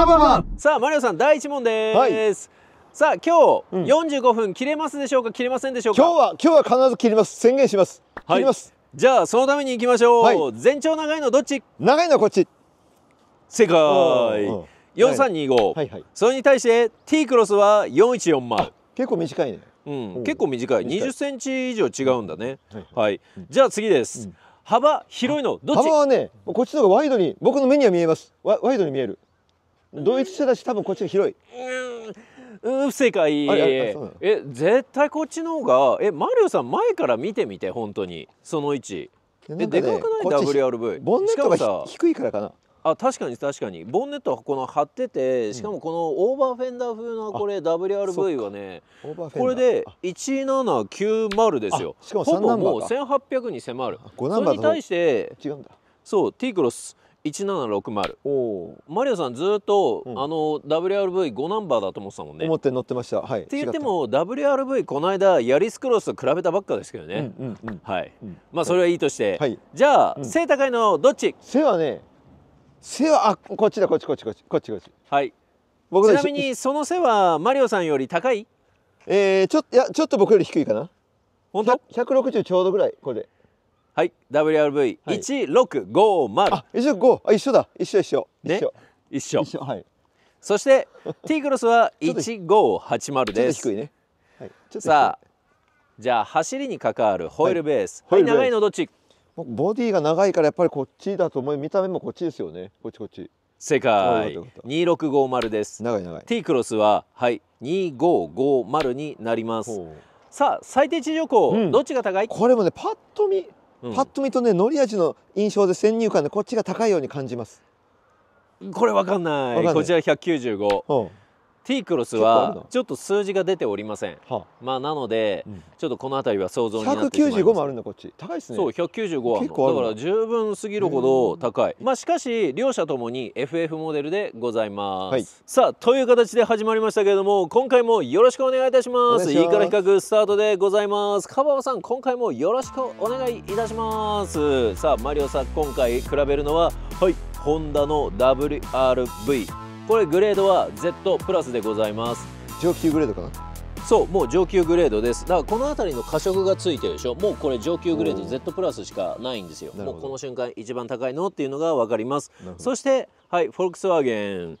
ハバマンさあマリオさん第1問です、はい、さあ今日、うん、45分切れますでしょうか切れませんでしょうか今日は今日は必ず切ります宣言します切ります、はい、じゃあそのために行きましょう、はい、全長長いのどっち長いのこっち正解4325、それに対して T クロスは4140結構短いねうん、結構短い20センチ以上違うんだね、はい、はい、じゃあ次です、うん、幅広いのどっち幅はねこっちの方がワイドに僕の目には見えますワイドに見えるドイツ車だし多分こっちが広いうん不正解え絶対こっちの方がえマリオさん前から見てみて本当にその位置で,、でかくない WRV ボンネットが低いからかなあ確かに確かにボンネットはこの張っててしかもこのオーバーフェンダー風のこれ WRV はねこれで一七九マルですよほぼもう千八百に迫るそれに対してそうティクロス1760マリオさんずっと、うん、あの WRV5 ナンバーだと思ってたもんね思って乗ってましたはいって言っても WRV この間ヤリスクロスと比べたばっかですけどね、うんうん、はい、まあそれはいいとして、はい、じゃあ、背高いのどっち背はね背はあこっちだこっちこっちこっちこっちこっちはい僕ちなみにその背はマリオさんより高いえー、ちょっいやちょっと僕より低いかな本当160ちょうどぐらいこれではい WRV1650、はい、あ1あ一緒だ一緒一緒ね一緒一緒はいそして T クロスは1580です低いね、はい、さあじゃあ走りに関わるホイールベース、はい、はい、長いのどっちボディが長いからやっぱりこっちだと思い見た目もこっちですよねこっちこっち正解2650です長い長い T クロスははい2550になりますさあ最低地上高、うん、どっちが高いこれもねパッと見うん、パッと見とねのり味の印象で先入観でこっちが高いように感じますこれわかんないこちら195、うークロスはちょっと数字が出ておりません、はあ、まあなので、ちょっとこの辺りは想像になってしまいます195もあるんだこっち高いですねそう195あるだから十分すぎるほど高いまあしかし両者ともに FF モデルでございます、はい、さあという形で始まりましたけれども今回もよろしくお願いいたしますいいから比較スタートでございます川場さん今回もよろしくお願いいたしますさあマリオさん今回比べるのははいホンダの WRV これグレードは Z プラスでございます上級グレードかなそうもう上級グレードですだからこの辺りの過食がついてるでしょもうこれ上級グレード Z プラスしかないんですよもうこの瞬間一番高いのっていうのが分かりますそしてはいフォルクスワーゲン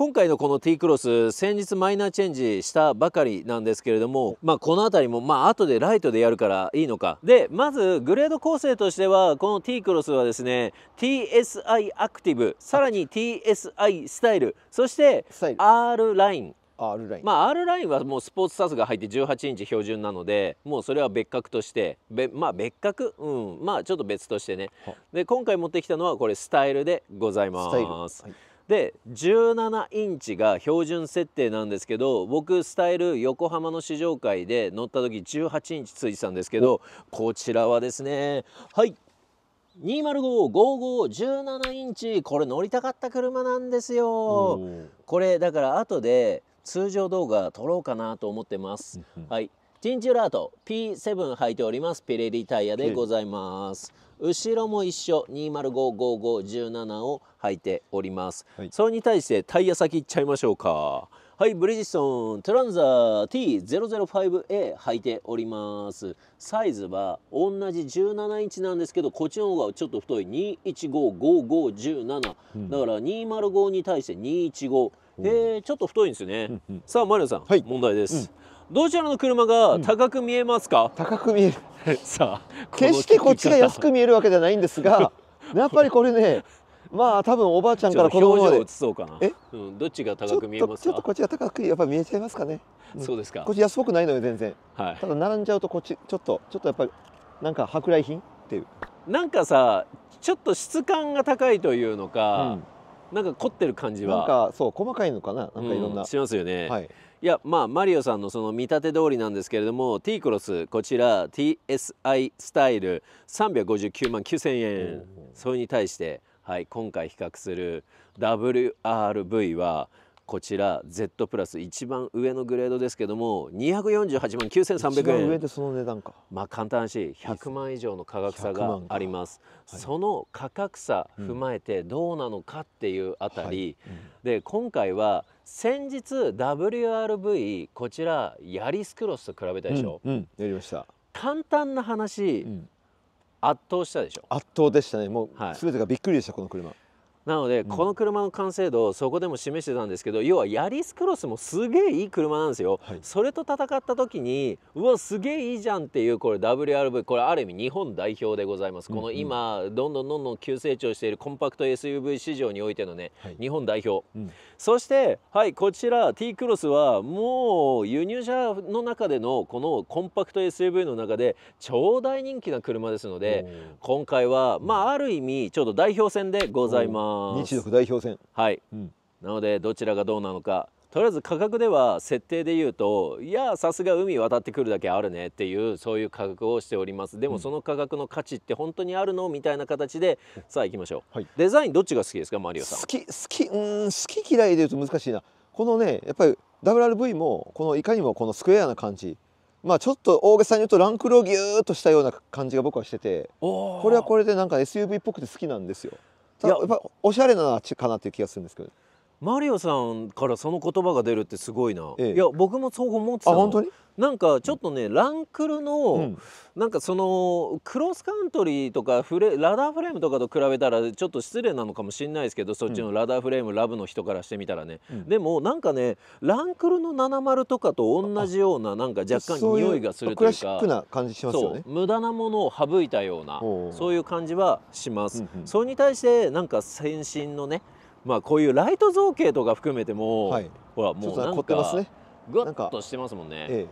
今回のこの T クロス先日マイナーチェンジしたばかりなんですけれどもまあこの辺りもまあ後でライトでやるからいいのかでまずグレード構成としてはこの T クロスはですね TSI アクティブさらに TSI スタイルそして R ライン R ラインまあ R ラインはもうスポーツサスが入って18インチ標準なのでもうそれは別格としてまあ別格うんまあちょっと別としてねで今回持ってきたのはこれスタイルでございます、はいで17インチが標準設定なんですけど僕スタイル横浜の試乗会で乗った時18インチついてたんですけどこちらはですねはい2055517インチこれ乗りたかった車なんですよこれだから後で通常動画撮ろうかなと思ってますはいティンチュラート P7 履いておりますピレリタイヤでございます、後ろも一緒2055517を履いております、はい、それに対してタイヤ先いっちゃいましょうかはいブリヂストントランザー T005A 履いておりますサイズは同じ17インチなんですけどこっちの方がちょっと太い2155517、うん、だから205に対して215へえちょっと太いんですよね、うんうん、さあマリオさん、はい、問題です、どちらの車が高く見えますか、うん、高く見える さあ 決してこっちが安く見えるわけじゃないんですがやっぱりこれね まあ多分おばあちゃんからこのまでそうえ、どっちが高く見えますちょっとこっちが高くやっぱ見えちゃいますかね、うん、そうですかこっち安っぽくないのよ全然、はい、ただ並んじゃうとこっちちょっとちょっとやっぱりなんか舶来品っていうなんかさちょっと質感が高いというのか、うん、なんか凝ってる感じはなんかそう細かいのかななんかいろんな、うん、しますよね、はいいやまあマリオさんのその見立て通りなんですけれども T クロスこちら TSI スタイル359万9000円それに対して、はい、今回比較する WRV はこちら Z プラス一番上のグレードですけども248万9300円一上でその値段かまあ簡単し100万以上の価格差があります、その価格差踏まえてどうなのかっていうあたり、はいうん、で今回は先日 WRV こちらヤリスクロスと比べたでしょ、うんうん、やりました簡単な話、うん、圧倒したでしょ圧倒でしたねもう、全てがびっくりでしたこの車なので、うん、この車の完成度をそこでも示してたんですけど要はヤリスクロスもすげえいい車なんですよ、はい、それと戦った時にうわすげえいいじゃんっていうこれ WRV これある意味日本代表でございます、うんこの今どんどんどんどん急成長しているコンパクト SUV 市場においてのね、はい、日本代表、うんそしてはいこちら T クロスはもう輸入車の中でのこのコンパクト SUV の中で超大人気な車ですので今回はまあある意味ちょっと代表戦でございます日独代表戦はい、うん、なのでどちらがどうなのかとりあえず価格では設定で言うといやさすが海渡ってくるだけあるねっていうそういう価格をしておりますでもその価格の価値って本当にあるのみたいな形で、うん、さあ行きましょう、はい、デザインどっちが好きですかマリオさん好き好きうん好き嫌いで言うと難しいなこのねやっぱり WRV もこのいかにもこのスクエアな感じまあちょっと大げさに言うとランクルをギューっとしたような感じが僕はしててこれはこれでなんか SUV っぽくて好きなんですよ。ただやっぱおしゃれなかなっていう気がするんですけどマリオさんからその言葉が出るってすごいな、ええ、いや僕もそう思ってた本当になんかちょっとね、うん、ランクルの、うん、なんかそのクロスカントリーとかフレラダーフレームとかと比べたらちょっと失礼なのかもしれないですけどそっちのラダーフレーム、うん、ラブの人からしてみたらね、うん、でもなんかねランクルの70とかと同じようななんか若干匂いがするというか、そう無駄なものを省いたようなそういう感じはします。それに対してなんか先進のねまあこういうライト造形とか含めても、はい、ほらもうなんかグっとしてますもんね。え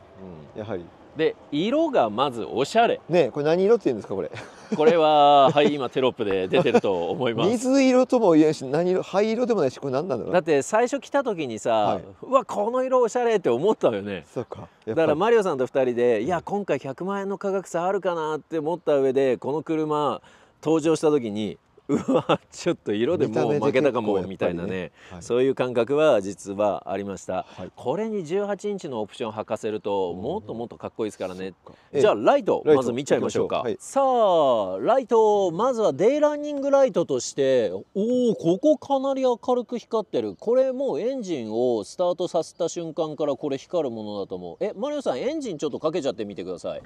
え、うん、やはりで色がまずおしゃれねこれ何色って言うんですかこれ これははい今テロップで出てると思います 水色とも言えし何色灰色でもないしこれ何なんだろうだって最初来た時にさ、はい、うわこの色おしゃれって思ったよねそうかだからマリオさんと2人で、うん、いや今回100万円の価格差あるかなって思った上でこの車登場した時にうわちょっと色でもう負けたかもみたいなね、ねはい、そういう感覚は実はありました、はい、これに18インチのオプション履かせるともっともっとかっこいいですからね、じゃあライトまず見ちゃいましょうか、はい、さあライトまずはデイランニングライトとしておおここかなり明るく光ってるこれもうエンジンをスタートさせた瞬間からこれ光るものだと思うえマリオさんエンジンちょっとかけちゃってみてください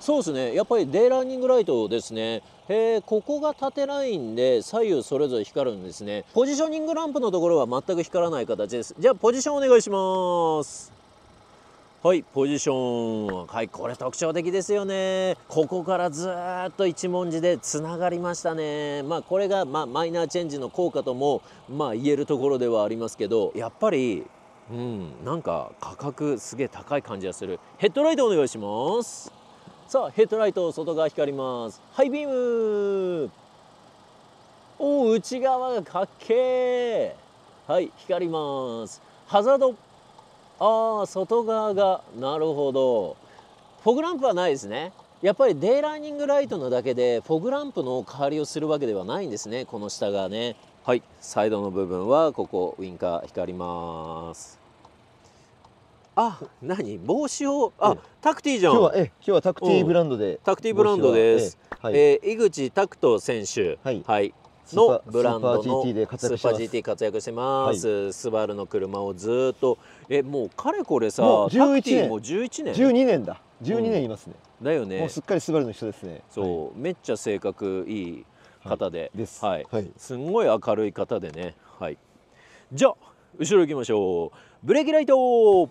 そうですねやっぱりデイランニングライトですねへえここが縦ラインで左右それぞれ光るんですねポジショニングランプのところは全く光らない形ですじゃあポジションお願いしますはいポジションはいこれ特徴的ですよねここからずっと一文字でつながりましたねまあこれが、まあ、マイナーチェンジの効果ともまあ言えるところではありますけどやっぱりうんなんか価格すげえ高い感じがするヘッドライトお願いしますさあヘッドライト外側光りますハイビームお内側がかっけーはい光りますハザードああ外側がなるほどフォグランプはないですねやっぱりデイラーニングライトのだけでフォグランプの代わりをするわけではないんですねこの下がねはいサイドの部分はここウインカー光りますあ、何帽子をあ、タクティじゃん。今日はえ今日はタクティブランドで、タクティブランドです。え井口拓人選手はいのブランドのスーパー GT 活躍してます。スバルの車をずっとえもうかれこれさ、タクティも11年、12年だ。12年いますね。だよね。もうすっかりスバルの人ですね。そう、めっちゃ性格いい方で、はい、すんごい明るい方でね、はい。じゃあ後ろ行きましょう。ブレーキライト。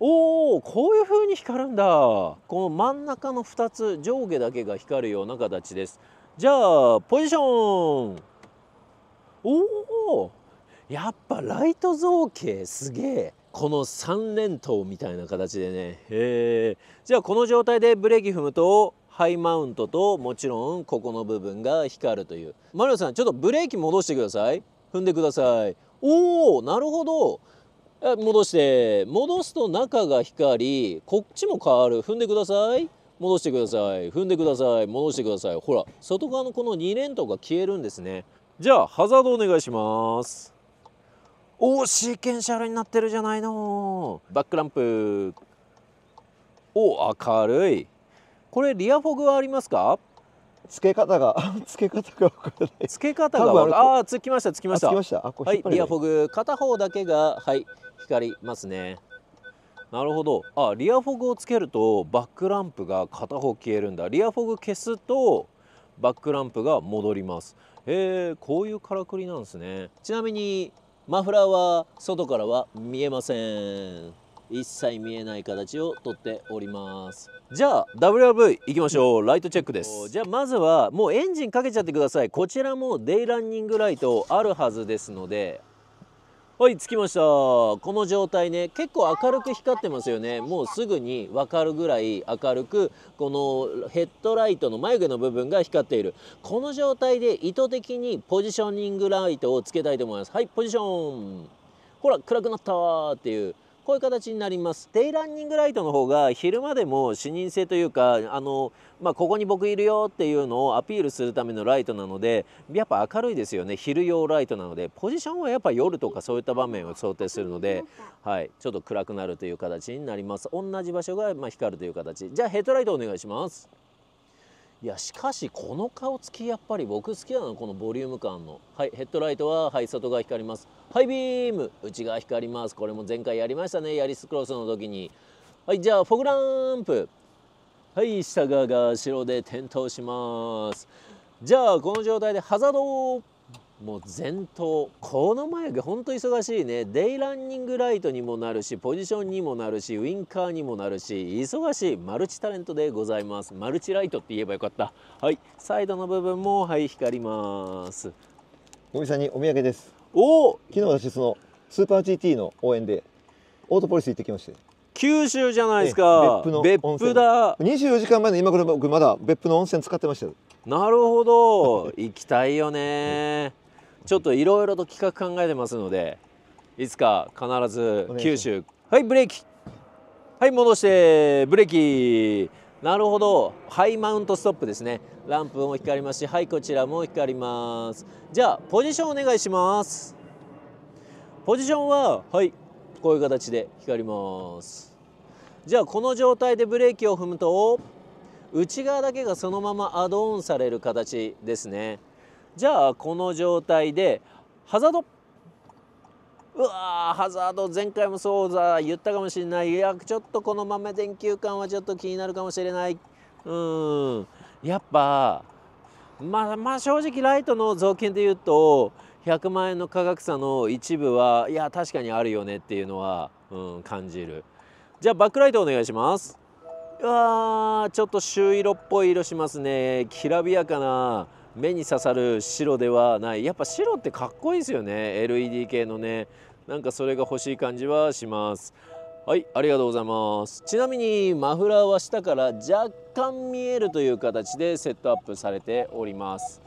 おおこういう風に光るんだこの真ん中の2つ上下だけが光るような形ですじゃあポジションおおやっぱライト造形すげえこの3連投みたいな形でねへえじゃあこの状態でブレーキ踏むとハイマウントともちろんここの部分が光るというマリオさんちょっとブレーキ戻してください踏んでくださいおおなるほど戻して戻すと中が光りこっちも変わる踏んでください戻してください踏んでください戻してくださいほら外側のこの2連灯が消えるんですねじゃあハザードお願いしますおおシーケンシャルになってるじゃないのバックランプお明るいこれリアフォグはありますか付け方が付 け方が分からない付け方が分ああつきましたつきましたつきましたあこはい、リアフォグ片方だけがはい光りますねなるほどあリアフォグをつけるとバックランプが片方消えるんだリアフォグ消すとバックランプが戻りますへえこういうからくりなんですねちなみにマフラーは外からは見えません一切見えない形をとっておりますじゃあ WRV 行きましょうライトチェックですじゃあまずはもうエンジンかけちゃってくださいこちらもデイランニングライトあるはずですのではい着きましたこの状態ね結構明るく光ってますよねもうすぐに分かるぐらい明るくこのヘッドライトの眉毛の部分が光っているこの状態で意図的にポジショニングライトをつけたいと思いますはいポジションほら暗くなったっていうこういう形になりますデイランニングライトの方が昼間でも視認性というかあの、まあ、ここに僕いるよっていうのをアピールするためのライトなのでやっぱ明るいですよね昼用ライトなのでポジションはやっぱ夜とかそういった場面を想定するので、はい、ちょっと暗くなるという形になります同じ場所がま光るという形じゃあヘッドライトお願いしますいやしかしこの顔つきやっぱり僕好きなのこのボリューム感のはいヘッドライトははい外側光りますハイビーム内側光りますこれも前回やりましたねヤリスクロスの時にはいじゃあフォグランプはい下側が白で点灯しますじゃあこの状態でハザードもう前頭この眉毛ほんと忙しいねデイランニングライトにもなるしポジションにもなるしウインカーにもなるし忙しいマルチタレントでございますマルチライトって言えばよかったはいサイドの部分もはい光りますおみさんにお土産ですおお昨日私そのスーパー GT の応援でオートポリス行ってきまして九州じゃないですか別府の別府だ24時間前の今頃僕まだ別府の温泉使ってましたなるほど行きたいよね、うちょっといろいろと企画考えてますのでいつか必ず九州はいブレーキはい戻してブレーキなるほどハイマウントストップですねランプも光りますしはいこちらも光りますじゃあポジションお願いしますポジションははいこういう形で光りますじゃあこの状態でブレーキを踏むと内側だけがそのままアドオンされる形ですねじゃあこの状態でハザードうわーハザード前回もそうだ言ったかもしれないいやちょっとこの豆電球感はちょっと気になるかもしれないうんやっぱまあまあ正直ライトの造形で言うと100万円の価格差の一部はいや確かにあるよねっていうのは、うん、感じるじゃあバックライトお願いしますうわーちょっと朱色っぽい色しますねきらびやかな目に刺さる白ではないやっぱ白ってかっこいいですよね LED 系のねなんかそれが欲しい感じはしますはいありがとうございますちなみにマフラーは下から若干見えるという形でセットアップされております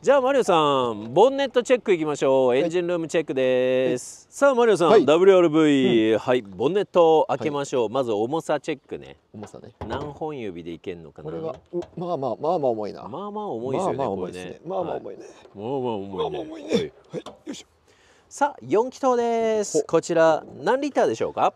じゃあマリオさんボンネットチェックいきましょうエンジンルームチェックです、さあマリオさん、はい、WRV、うん、はいボンネット開けましょう、はい、まず重さチェックね重さね何本指でいけるのかなまあまあまあまあ重いなまあまあ重いですよねまあまあ重いね、まあまあ重いね、はい、まあまあ重いね、ね、はい、よいしょさあ四気筒ですこちら何リッターでしょうか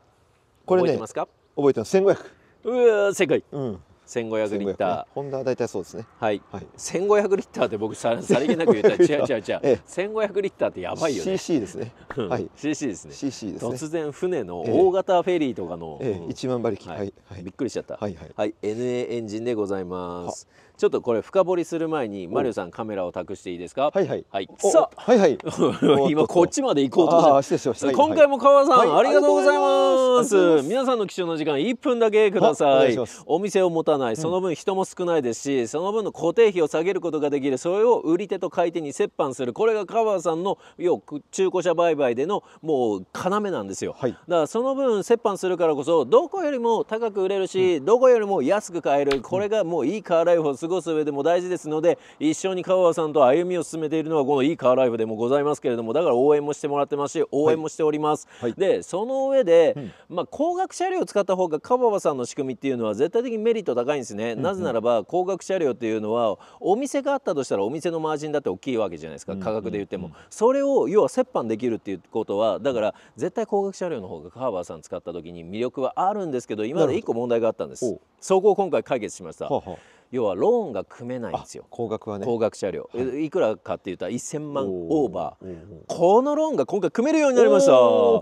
これね覚えてますか覚えてます1500うわ正解うん1500リッター、ね、ホンダは大体そうですねはい、はい、1500リッターって僕ささりげなく言ったら 違う違う違う、ええ、1500リッターってやばいよね CC ですね、はい、CC ですね CC ですね突然船の大型フェリーとかの、ええうん、1万馬力、はい、はい、びっくりしちゃったはい、はい、はい、NA エンジンでございます、ちょっとこれ深掘りする前にマリオさんカメラを託していいですかはいはいはいさあはいはい 今こっちまで行こうとして今回も川さん、はい、ありがとうございます皆さんの貴重な時間1分だけくださいお店を持たないその分人も少ないですし、うん、その分の固定費を下げることができるそれを売り手と買い手に折半するこれが川さんの要中古車売買でのもう要なんですよ、はい、だからその分折半するからこそどこよりも高く売れるし、うん、どこよりも安く買えるこれがもういいカーライフをすご過ごす上でも大事ですので一緒に香川さんと歩みを進めているのはこのいいカーライフでもございますけれどもだから応援もしてもらってますし応援もしております、はい、でその上で、うん、まあ、光車両を使った方が香川さんの仕組みっていうのは絶対的にメリット高いんですね、うんうん、なぜならば高額車両っていうのはお店があったとしたらお店のマージンだって大きいわけじゃないですか価格で言っても、うんうんうん、それを要は折半できるっていうことはだから絶対高額車両の方が香川さん使った時に魅力はあるんですけど今まで1個問題があったんですそこを今回解決しました。はは要はローンが組めないんですよ高額はね高額車両、はい、いくらかっていうと1000万オーバー、うんこのローンが今回組めるようになりました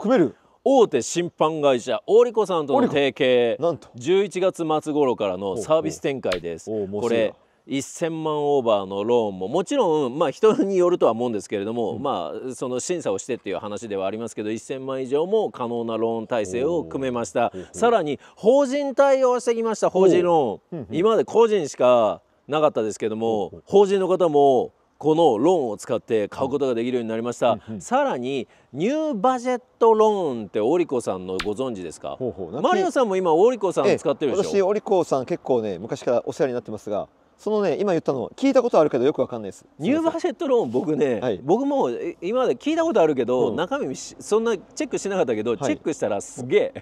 組める大手審判会社オリコさんとの提携11月末頃からのサービス展開ですこれ1000万オーバーのローンももちろん、まあ、人によるとは思うんですけれども、うん、まあ、その審査をしてっていう話ではありますけど1000万以上も可能なローン体制を組めましたさらに法人対応してきました法人ローン今まで個人しかなかったですけども法人の方もこのローンを使って買うことができるようになりました、うん、さらにニューバジェットローンってオリコさんのご存知ですかマリオさんも今オリコさん使ってるでしょ、私オリコさん結構ね昔からお世話になってますがそのね今言ったの聞いたことあるけどよくわかんないですニューバージェットローン僕ね、はい、僕も今まで聞いたことあるけど、うん、中身そんなチェックしてなかったけど、はい、チェックしたらすげえ、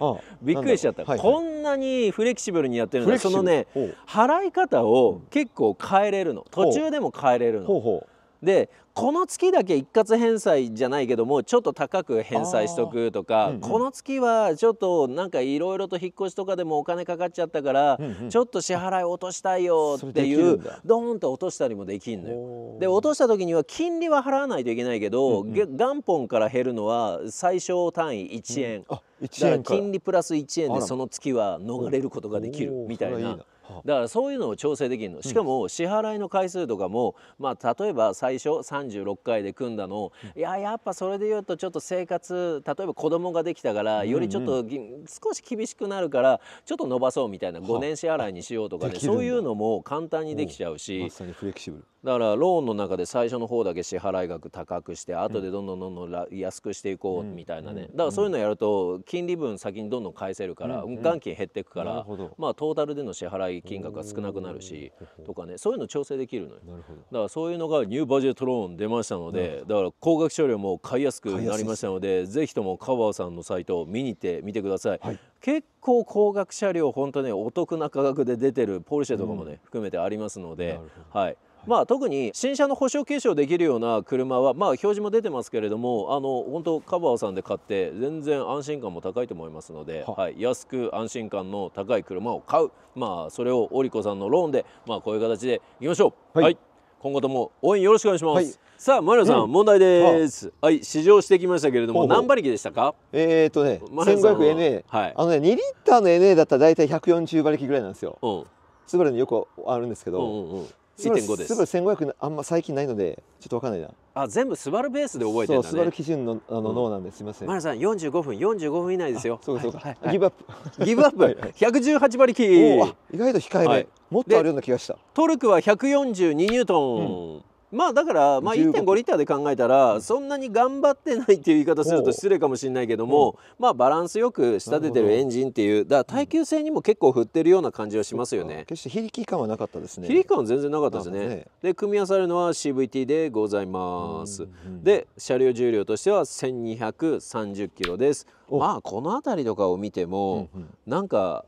びっくりしちゃった、はい、こんなにフレキシブルにやってるのだそのね払い方を結構変えれるの途中でも変えれるの。ほうほうでこの月だけ一括返済じゃないけどもちょっと高く返済しとくとか、うんうん、この月はちょっとなんかいろいろと引っ越しとかでもお金かかっちゃったから、うんうん、ちょっと支払い落としたいよっていうドーンと落としたりもできんのよ。で落とした時には金利は払わないといけないけど、うんうん、元本から減るのは最小単位1円、うん、だから金利プラス1円でその月は逃れることができるみたいな。だからそういうのを調整できるのしかも支払いの回数とかも、まあ、例えば最初36回で組んだのを、いややっぱそれで言うとちょっと生活例えば子供ができたからよりちょっと、少し厳しくなるからちょっと伸ばそうみたいな5年支払いにしようとかねそういうのも簡単にできちゃうしまさにフレキシブルだからローンの中で最初の方だけ支払い額高くして後でどんどんどんどん安くしていこうみたいなねだからそういうのやると金利分先にどんどん返せるから元金減っていくからまあトータルでの支払い金額が少なくなるしとかねそういうの調整できるのよだからそういうのがニューバジェットローン出ましたのでだから高額車両も買いやすくなりましたのでぜひともカバーさんのサイトを見に行ってみてください、はい、結構高額車両本当ねお得な価格で出てるポルシェとかもね、うん、含めてありますのではいまあ、特に新車の保証継承できるような車は、まあ、表示も出てますけれどもあの本当カバーさんで買って全然安心感も高いと思いますので、は、い、安く安心感の高い車を買う、まあ、それをオリコさんのローンで、まあ、こういう形でいきましょう。はい、はい、今後とも応援よろしくお願いします。はいさあ、マリさん、うん、問題です。はい、試乗してきましたけれども、ほうほう何馬力でしたか。えー、っとね、千五百 NA、はい、あのね、二リッターの NA だったら、大体百四十馬力ぐらいなんですよ。うん、スバルによくあるんですけど、うんうんうん、1.5です。スバル1500あんま最近ないのでちょっとわかんないな。あ全部スバルベースで覚えてるんだね。スバル基準のあの脳なんですみません。マナさん45分45分以内ですよ。そうそうそう。ギブアップ。ギブアップ。118 馬力。意外と控えめ。もっとあるような気がした。トルクは142ニュートン。まあだからまあ1.5リッターで考えたらそんなに頑張ってないっていう言い方すると失礼かもしれないけどもまあバランスよく仕立ててるエンジンっていうだから耐久性にも結構振ってるような感じはしますよね決して非力感はなかったですね非力感は全然なかったですねで組み合わされるのは CVT でございますで車両重量としては1230キロですまあこの辺りとかを見てもなんか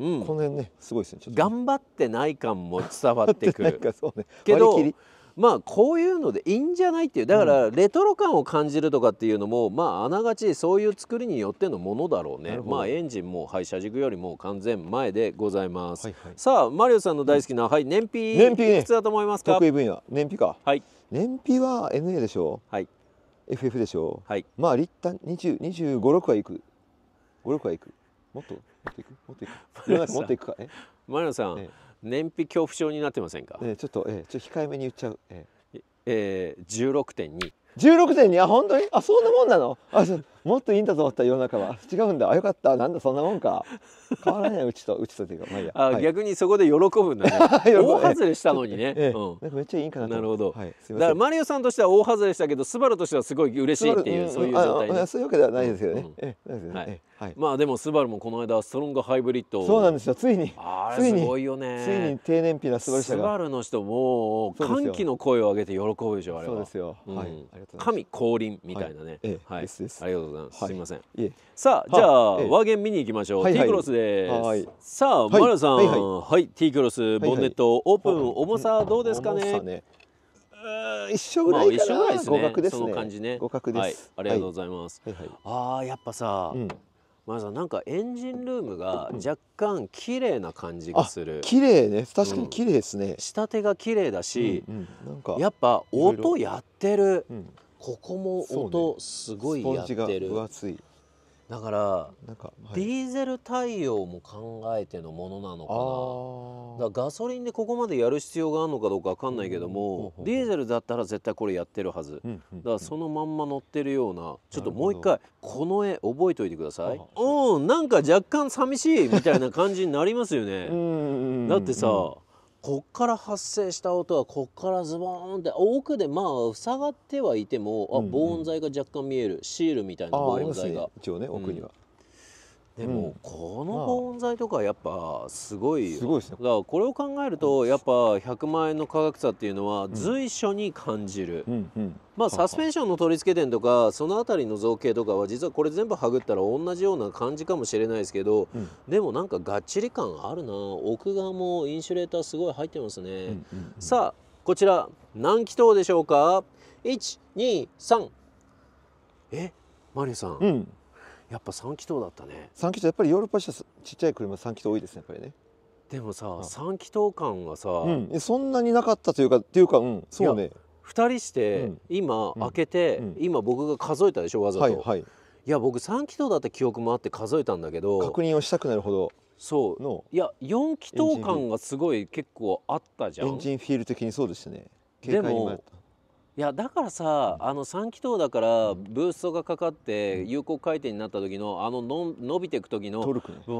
うん、この辺ねすごいですね頑張ってない感も伝わってくる ね、けどまあこういうのでいいんじゃないっていうだからレトロ感を感じるとかっていうのも、まああながちそういう作りによってのものだろうねまあエンジンもはい車軸よりも完全前でございます、はいはい、さあマリオさんの大好きな、うん、はい燃費燃費、ね、いくつだと思いますか得意分野燃費かはい燃費は NA でしょはい FF でしょはいまあ立ッ2 5 2 6はいく56はいくもっともっといくもっといくっいくかえマリオさん、燃費恐怖症になってませんか、えー、ちょっと、えー、ちょっと控えめに言っちゃう、えーえー、16.2 16.2あ本当にあそんなもんなのあそもっといいんだと思った世の中は違うんだあよかったなんだそんなもんか変わらないうちとうちとというかまあいいやあ、逆にそこで喜ぶんだね 大外れしたのにね、うん、めっちゃいいかななるほど、だからマリオさんとしては大外れしたけどスバルとしてはすごい嬉しいっていう、そういう状態、そういうわけではないですよね、まあでもスバルもこの間ストロングハイブリッドそうなんですよついにあれすごいよねついに低燃費なスバルスバルの人も歓喜の声を上げて喜ぶでしょあれはそうですよ、神降臨みたいなね、はい、ありがとうございます。すみません。さあ、じゃあ、ワーゲン見に行きましょう。T クロスです。さあ、マルさん、はい、T クロスボンネットオープン、重さどうですかね。一緒ぐらいかな。互角ですね。その感じね。互角です。ありがとうございます。ああ、やっぱさ。さん、なんかエンジンルームが若干綺麗な感じがする、うん、綺麗ね確かに綺麗ですね、うん、仕立てが綺麗だし、うんうん、やっぱ音やってる、うんここも音すごいやってる、ね、だからなんか、はい、ディーゼル対応も考えてのものなのかなだかガソリンでここまでやる必要があるのかどうか分かんないけども、うん、ディーゼルだったら絶対これやってるはず、うん、だからそのまんま乗ってるような、うん、ちょっともう一回この絵覚えておいてくださいうんなんか若干寂しいみたいな感じになりますよね だってさ、こっから発生した音はこっからズボーンって奥でまあ塞がってはいても、うんうん、あ防音材が若干見えるシールみたいな防音材が、ね、一応ね奥には、でも、この保温材とかやっぱすごいすごいですねだからこれを考えるとやっぱ100万円の価格差っていうのは随所に感じる、まあサスペンションの取り付け店とかその辺りの造形とかは実はこれ全部はぐったら同じような感じかもしれないですけど、うん、でもなんかがっちり感あるな奥側もインシュレーターすごい入ってますね、さあこちら何気筒でしょうか123えマリさん、うんやっぱ3気筒だったね3気筒やっぱりヨーロッパ車ちっちゃい車3気筒多いですねやっぱりねでもさ、う3気筒感がさ、うん、そんなになかったというかっていうかうんそうね2人して今開けて、今僕が数えたでしょわざと、はい、はい、いや僕3気筒だった記憶もあって数えたんだけど確認をしたくなるほどそういや4気筒感がすごい結構あったじゃんエンジンフィール的にそうでしたねでもいやだからさあの3気筒だからブーストがかかって有効回転になった時のあのの伸びていく時のう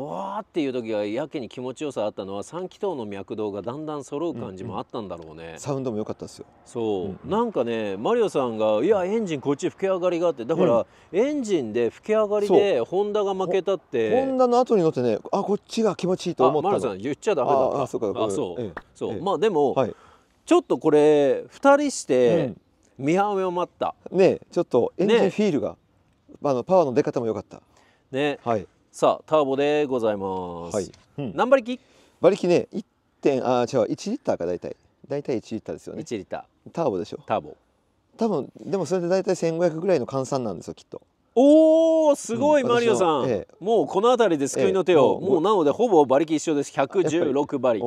わーっていう時がやけに気持ちよさあったのは3気筒の脈動がだんだん揃う感じもあったんだろうね、うんうん、サウンドも良かったですよそう、うんうん、なんかねマリオさんが「いやエンジンこっち吹け上がりがあってだから、うん、エンジンで吹け上がりでホンダが負けたってホンダの後に乗ってねあこっちが気持ちいいと思ったのマリオさん言っちゃダメだああそうかあそう、ええ、そう、え、まあでも、はい、ちょっとこれ2人して、うん見を待ったねちょっとエンジンフィールが、ね、あのパワーの出方も良かったね、はい、さあターボでございます、はいうん、何馬力馬力ね1点あ違う1リッターか大体大体1リッターですよね1リッターターボでしょターボ多分でもそれで大体1500ぐらいの換算なんですよきっとおおすごい、うん、マリオさん、ええ、もうこの辺りで救いの手を、え、もうなのでほぼ馬力一緒です116馬力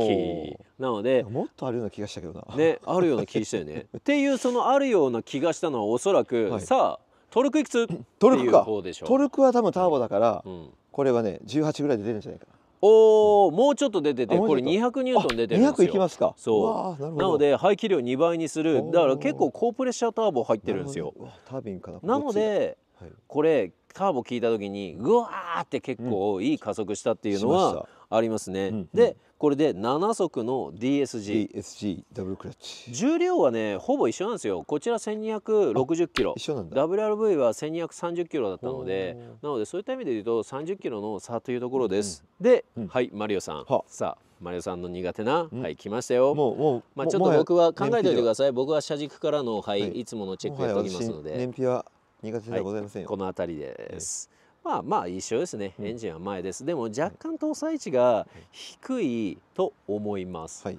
なのでもっとあるような気がしたけどなねあるような気したよね っていうそのあるような気がしたのはおそらく、はい、さあトルクいくつ トルクかトルクは多分ターボだから、うん、これはね18ぐらいで出るんじゃないかなおお、うん、もうちょっと出ててこれ200ニュートン出てるんですよ。200いきますか。そうなので排気量2倍にするだから結構高プレッシャーターボ入ってるんですよ。タービンかな。なのではい、これターボ聞いた時にうわーって結構いい加速したっていうのはありますね。うん、でこれで7速の DSG。DSG ダブルクラッチ。重量はねほぼ一緒なんですよ。こちら1260キロ。WRV は1230キロだったのでなのでそういった意味で言うと30キロの差というところです。うん、で、うん、はいマリオさん。さあマリオさんの苦手な、はい来ましたよ。もうもうまあちょっと僕は考えておいてください。僕は車軸からのはい、い、つものチェックやっておきますので。燃費は苦手ではございませんよ、この辺りです、まあまあ一緒ですね、エンジンは前です、うん、でも若干搭載位置が低いと思います、はい、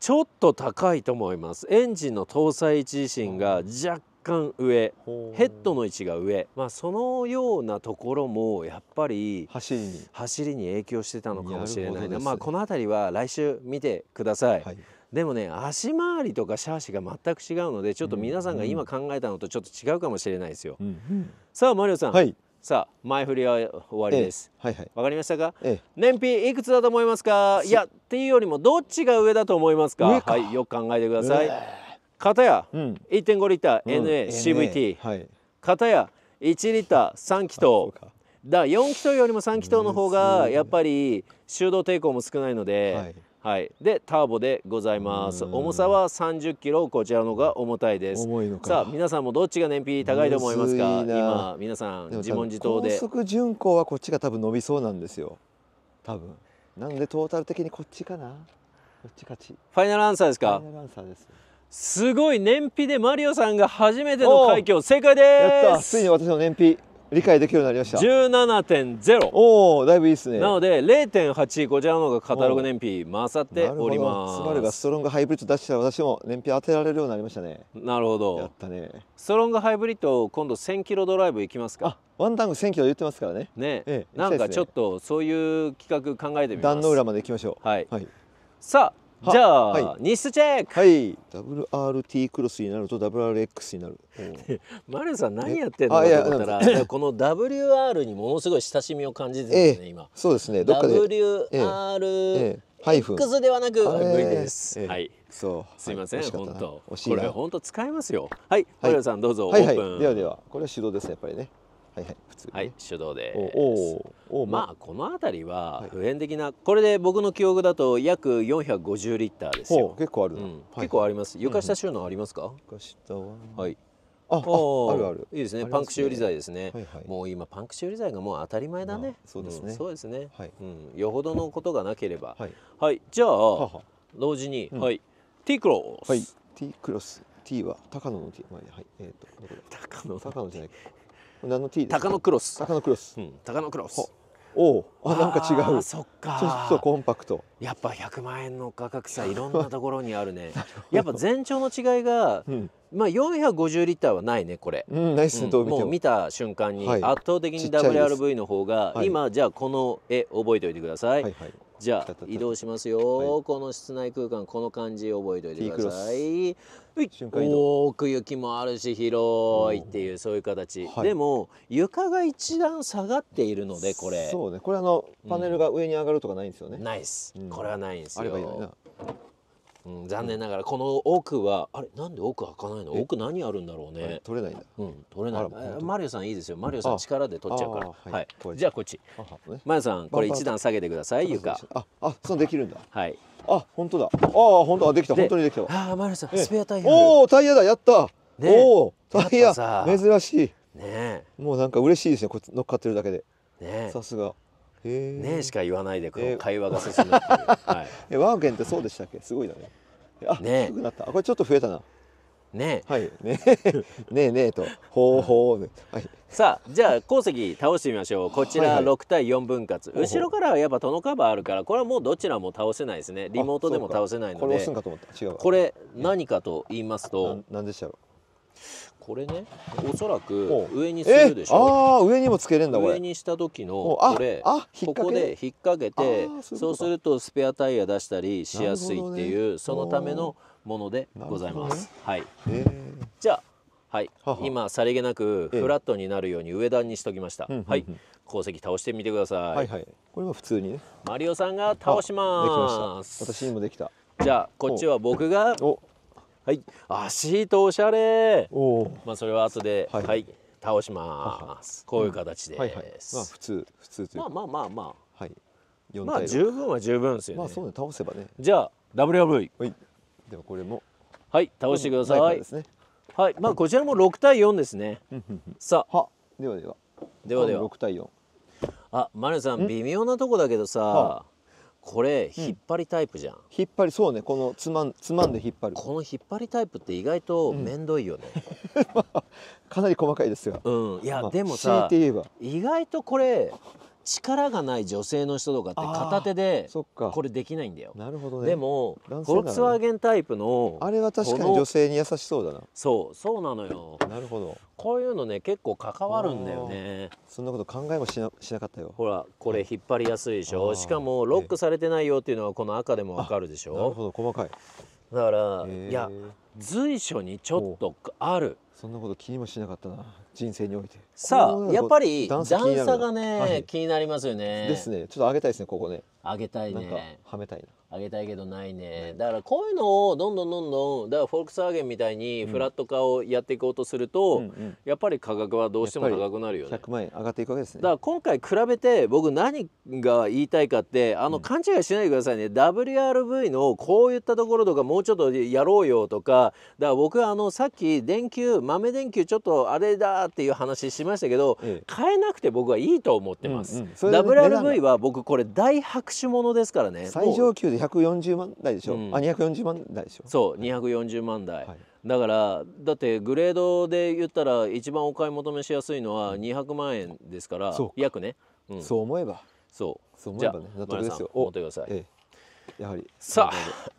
ちょっと高いと思いますエンジンの搭載位置自身が若干上ヘッドの位置が上、まあ、そのようなところもやっぱり走りに走りに影響してたのかもしれないな、ね、まあ、この辺りは来週見てください、はいでもね足回りとかシャーシが全く違うのでちょっと皆さんが今考えたのとちょっと違うかもしれないですよ。うんうん、さあマリオさん、はい、さあ前振りは終わりです。ええ、はいはい、かりましたか、え、燃費いくつだと思いますかいやっていうよりもどっちが上だと思いますかはいよく考えてください。片や、うん、1.5リッター NACVT、うん NA はい、片や1リッター3気筒だ4気筒よりも3気筒の方がやっぱり収動抵抗も少ないので。はいはい、でターボでございます重さは30キロこちらのが重たいですさあ皆さんもどっちが燃費高いと思いますか今皆さん自問自答で高速巡航はこっちが多分伸びそうなんですよ多分なんでトータル的にこっちかなこっち勝ちファイナルアンサーですかファイナルアンサーですすごい燃費でマリオさんが初めての快挙正解ですついに私の燃費理解できるようになりました17.0おおだいぶいいですねなので0.8こちらの方がカタログ燃費勝っておりますスバルがストロングハイブリッド出したら私も燃費当てられるようになりましたねなるほどやったねストロングハイブリッド今度1000キロドライブいきますかワンタング1000キロ言ってますからねね、えなんかちょっとそういう企画考えてみます壇の浦まで行きましょうはい、はい、さあじゃあ、はい、日数チェックはい WRT クロスになると WRX になる マルさん何やってんのと思ったら この WR にものすごい親しみを感じてるね、えー、今そうですねどっかで WR、ハイフン。X ではなく V です。はい。そう。すみません。本当。これ本当使えますよ。はい。マルさんどうぞオープン。ではではこれは手動ですねやっぱりね。はいはい普通、ね、はい手動でおおまあこの辺りは普遍的な、はい、これで僕の記憶だと約450リッターですよ結構ある、うん、結構あります、床下収納ありますか、床下ははいあああるあるいいですね、ね、パンク修理剤ですね、はいはい、もう今パンク修理剤がもう当たり前だね、まあ、そうですね、うん、そうですね、はい、うん、よほどのことがなければ、はい、はい、じゃあ同時に、うん、はい T クロスはい T クロス T は高野の T 前、まあ、はいえっ、ー、と高野高野じゃない何のですか高野クロス高野クロス、うん、高野クロスおおなんか違うそっかちょっとコンパクトやっぱ100万円の価格差 いろんなところにあるねやっぱ全長の違いが、うん、まあ450リッターはないねこれ、うん、ないっすね、うもう見た瞬間に圧倒的に WRV の方が、はい、今じゃあこの絵覚えておいてください、はいはい、じゃあ移動しますよ、はい、この室内空間この感じ覚えておいてください奥行きもあるし広いっていうそういう形、はい、でも床が一段下がっているのでこれそうねこれあのパネルが上に上がるとかないんですよね、うん、ないです、これはないんですよ、うんうん、残念ながらこの奥はあれなんで奥開かないの奥何あるんだろうね取れないんだうん取れないマリオさんいいですよマリオさん力で取っちゃうからはいじゃあこっちマリオさんこれ一段下げてください床ああそうできるんだはいあ本当だああ本当あできた本当にできたああマリオさんスペアタイヤおおタイヤだやったおおタイヤ珍しいねもうなんか嬉しいですねこっち乗っかってるだけでねさすがねしか言わないでこの会話が進むっていう、はい、えワーゲンってそうでしたっけすごいだねあね低くなったあこれちょっと増えたなねはいねねねとほうほう、ね はい、さあじゃあ鉱石倒してみましょうこちら6対4分割、はいはい、後ろからはやっぱノカバーあるからこれはもうどちらも倒せないですねリモートでも倒せないのでこれ何かと言いますと何でしたろうこれねおそらく上にするでしょあ上にもつけれんだ上にした時のこれここで引っ掛けてそうするとスペアタイヤ出したりしやすいっていう、ね、そのためのものでございます、ね、はい、えー、じゃあはい今さりげなくフラットになるように上段にしときました、えー、はい鉱石倒してみてくださいはいはいこれは普通にねマリオさんが倒します私にもできたじゃあこっちは僕がはいあシートおしゃれまあそれは後ではい、はい、倒しますこういう形です、はいはい、まあ普通普通まあまあまあまあはいまあ十分は十分ですよねまあそうね倒せばねじゃあ WRV はいではこれもはい倒してください、ね、はいまあこちらも6対4ですねさあではではではでは6対4あマネさん微妙なとこだけどさ、はあこれ引っ張りタイプじゃん、うん、引っ張りそうねこのつまんつまんで引っ張るこの引っ張りタイプって意外と面倒いよね、うん、かなり細かいですがうん、いや、まあ、でもさ意外とこれ力がない女性の人とかって片手でこれできないんだよなるほど、ね、でも、ね、フォルクスワーゲンタイプのあれは確かに女性に優しそうだなそうそうなのよなるほどこういうのね結構関わるんだよねそんなこと考えもしなしなかったよほらこれ引っ張りやすいでしょしかもロックされてないよっていうのはこの赤でもわかるでしょなるほど細かいだからいや随所にちょっとあるそんなこと気にもしなかったな人生においてさあやっぱり段差がね、はい、気になりますよねですねちょっと上げたいですねここね上げたいねはめたいなあげたいけどないね、だからこういうのをどんどんどんどんだからフォルクスワーゲンみたいにフラット化をやっていこうとすると、うん、やっぱり価格はどうしても高くなるよね100万円上がっていくわけですねだから今回比べて僕何が言いたいかってあの勘違いしないでくださいね、うん、WRV のこういったところとかもうちょっとやろうよとかだから僕あのさっき電球豆電球ちょっとあれだっていう話しましたけど、ええ、えなくて僕はいいと思ってます、うんうんね、WRV は僕これ大拍手ものですからね最上級で140万台でしょ、うん、あ240万台でしょそう240万台、はい、だからだってグレードで言ったら一番お買い求めしやすいのは200万円ですから約ね、うん、そう思えばそうそう思えばね納得ですよ持ってください、ええ、やはりさ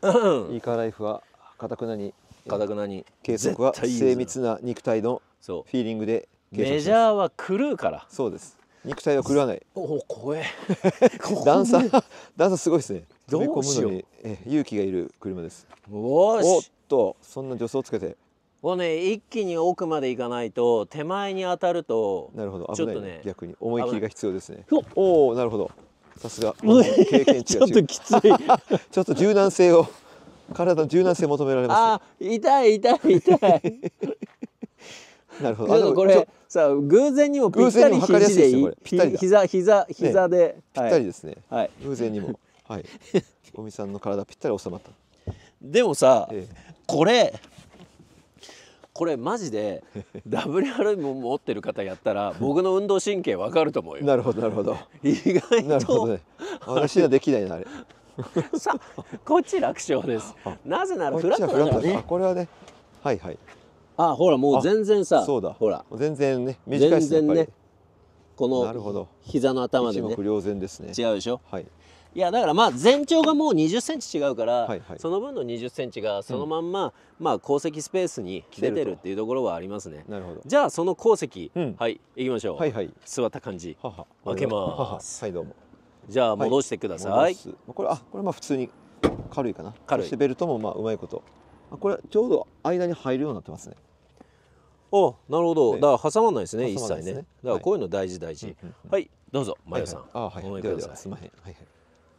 あイカライフはかたくなにかたくなに計測は精密な肉体のフィーリングでメジャーは狂うからそうです肉体を狂わないおお怖え段差段差すごいですね飛びむのにえ勇気がいる車ですおお。おっとそんな助走つけてもうね一気に奥まで行かないと手前に当たるとなるほど危ない、ね逆に思い切りが必要ですねおおなるほどさすが経験値がちょっときつい ちょっと柔軟性を体の柔軟性求められます、あ痛い痛い痛いなるほど。これさあ偶然にもぴったり肘でいい。膝膝膝で、ぴったりですね。はい。偶然にも。はい。おみさんの体ぴったり収まった。でもさ、これこれマジで WRM も持ってる方やったら僕の運動神経わかると思うよ。なるほどなるほど。意外と、ね、私はできないなあれ。さあこっち楽勝です。なぜならフラットだからね。これはねはいはい。あほらもう全然さそうだほら全然ね短いですね全然ねこの膝の頭でね瞭然ですね違うでしょ、はい、いやだからまあ全長がもう2 0ンチ違うから、はいはい、その分の2 0ンチがそのまんま、うん、まあ鉱石スペースに出てるっていうところはありますねなるほどじゃあその鉱石、うん、はい行きましょう、はいはい、座った感じはは開けますはいどうもじゃあ戻してください、はい、これあこれまあ普通に軽いかな軽いベルトもまあうまいことこれちょうど間に入るようになってますねあなるほど、ね、だから挟まないですね、ね、一切ねだからこういうの大事大事、はい、はい、どうぞマヨさん、はいはい、お願いしまさすいません、はいは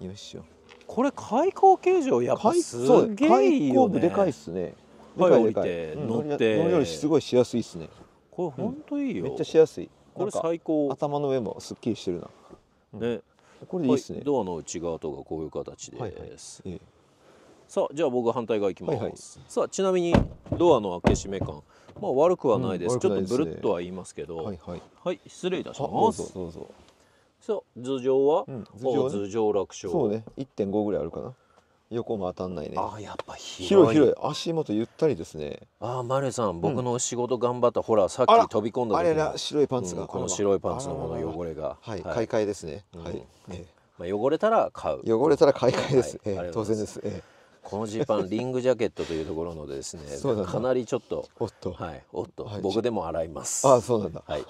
い、よいしょこれ開口形状やっぱすげえいいよねでかいっすねはい降りて、乗って乗り降りすごいしやすいっすねこれほんといいよ、うん、めっちゃしやすいこれ最高頭の上もすっきりしてるな、うん、ねこれでいいっすね、はい、ドアの内側とかこういう形です、はいはいええ、さあじゃあ僕反対側行きます、はいはい、さあちなみにドアの開け閉め感まあ悪くはないですうん、ちょっとブルッとは言いますけど、はい、はいはい、失礼いたしますどうぞさあ頭上は、うん、頭上、ね、楽勝そうね1.5ぐらいあるかな横も当たんないねあやっぱ広い広い足元ゆったりですねあマレさん僕の仕事頑張った、うん、ほらさっき飛び込んだ時あれら白いパンツが、うん、この白いパンツのこの汚れがはい、買い替えですね、はい、えまあ、汚れたら買う汚れたら買い替えです、はい、えー、当然です、えーこのジーパンリングジャケットというところのですねかなりちょっとおっと,、はい、おっと、はい、僕でも洗いますあそうなんだ、はい、い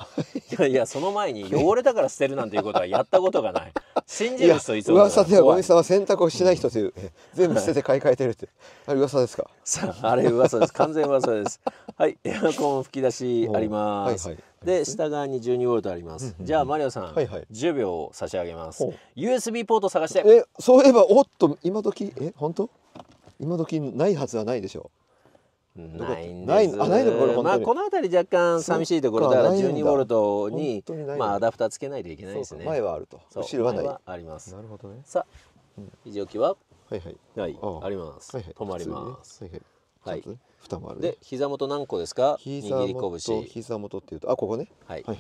やいやその前に汚れたから捨てるなんていうことはやったことがない信じる人いそう噂では森さんは洗濯をしない人という、うん、全部捨てて買い替えてるって、あれ噂ですかさあれ噂です完全噂ですはいエアコン吹き出しあります、はいはいで下側に12ボルトあります、うんうん、じゃあマリオさん、はいはい、10秒差し上げます USB ポート探してえそういえばおっと今時え本当今時ないはずはないでしょう。ないんですないあないのこれまあこの辺り若干寂しいところだから12ボルトにまあアダプターつけないといけないですね前はあると後ろはないありますなるほどねさあ非常機ははいはいはいあります止まりますはいはい蓋もあるで膝元何個ですか握り拳膝元っていうとあここねはいはい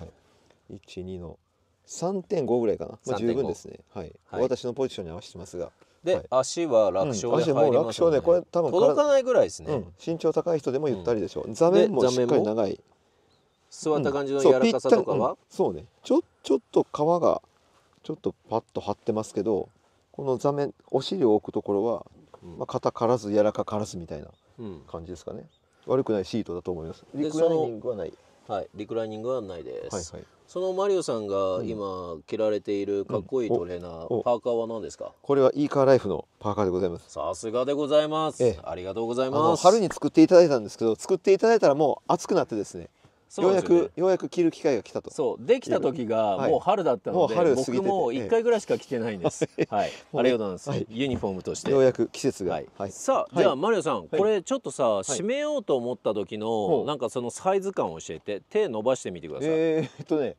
12の3.5ぐらいかな、まあ、十分ですねはい、私のポジションに合わせてますがで、はい、足は楽勝で入ります勝で、これ多分届かないぐらいですね、うん、身長高い人でもゆったりでしょう、座面もしっかり長い座った感じの柔らかさとかは、そうねちょちょっと皮がちょっとパッと張ってますけどこの座面お尻を置くところは、まあ、硬からず柔らかからずみたいな感じですかね、悪くないシートだと思いますリクライニングはないはい、リクライニングはないです、はいはい、そのマリオさんが今着られているかっこいいトレーナー、うん、パーカーは何ですかこれはイーカーライフのパーカーでございますさすがでございます、えありがとうございます春に作っていただいたんですけど作っていただいたらもう暑くなってですねようやくようやく着る機会が来たとそうできた時がもう春だったので、僕も1回ぐらいしか着てないんです、はいありがとうございます、ユニフォームとしてようやく季節が、はいさあ、じゃあマリオさんこれちょっとさ、締めようと思った時の、なんかそのサイズ感を教えて手伸ばしてみてくださいえっとね